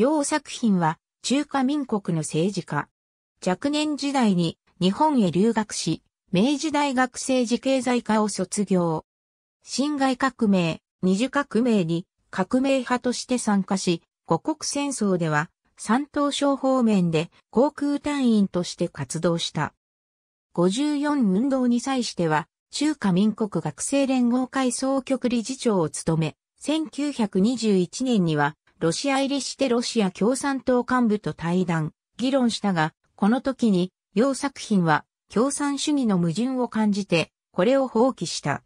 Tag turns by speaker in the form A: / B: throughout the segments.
A: 洋作品は中華民国の政治家。若年時代に日本へ留学し、明治大学政治経済科を卒業。辛亥革命、二次革命に革命派として参加し、五国戦争では三島省方面で航空隊員として活動した。54運動に際しては、中華民国学生連合会総局理事長を務め、1921年にはロシア入りしてロシア共産党幹部と対談、議論したが、この時に、要作品は共産主義の矛盾を感じて、これを放棄した。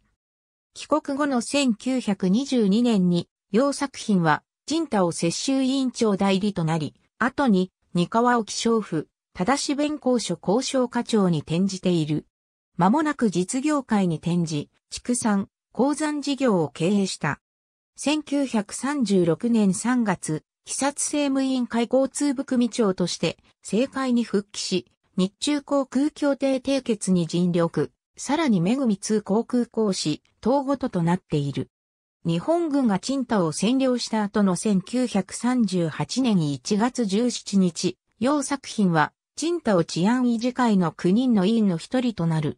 A: 帰国後の1922年に、要作品は、陣太を接収委員長代理となり、後に、三河沖商府、正し弁公所交渉課長に転じている。間もなく実業界に転じ、畜産、鉱山事業を経営した。1936年3月、被殺政務委員会交通部組長として政界に復帰し、日中航空協定締結に尽力、さらに恵通航空公師、等ごととなっている。日本軍が賃貸を占領した後の1938年1月17日、要作品は、賃貸を治安維持会の9人の委員の一人となる。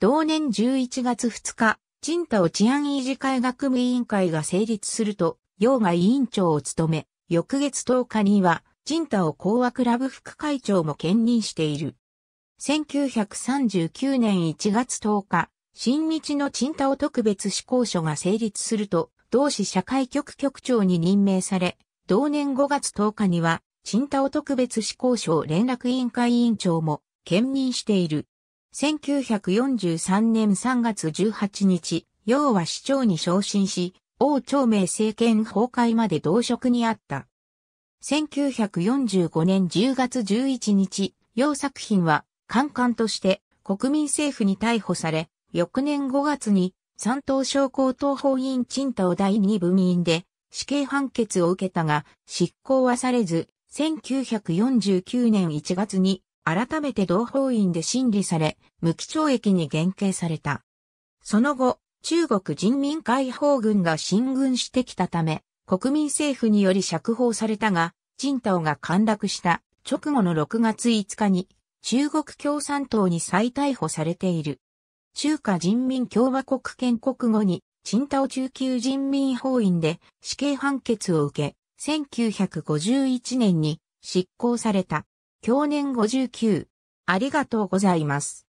A: 同年11月2日、チンタオ治安維持会学務委員会が成立すると、楊が委員長を務め、翌月10日には、チンタオ講和クラブ副会長も兼任している。1939年1月10日、新日のチンタオ特別志向書が成立すると、同志社会局局長に任命され、同年5月10日には、チンタオ特別志向書連絡委員会委員長も兼任している。1943年3月18日、楊は市長に昇進し、王朝明政権崩壊まで同職にあった。1945年10月11日、楊作品は、官官として国民政府に逮捕され、翌年5月に、山東省高等法院陳東第二部民で死刑判決を受けたが、執行はされず、1949年1月に改めて同法院で審理され、無期懲役に減刑された。その後、中国人民解放軍が進軍してきたため、国民政府により釈放されたが、陳頭が陥落した直後の6月5日に、中国共産党に再逮捕されている。中華人民共和国建国後に、陳頭中級人民法院で死刑判決を受け、1951年に執行された。享年59。ありがとうございます。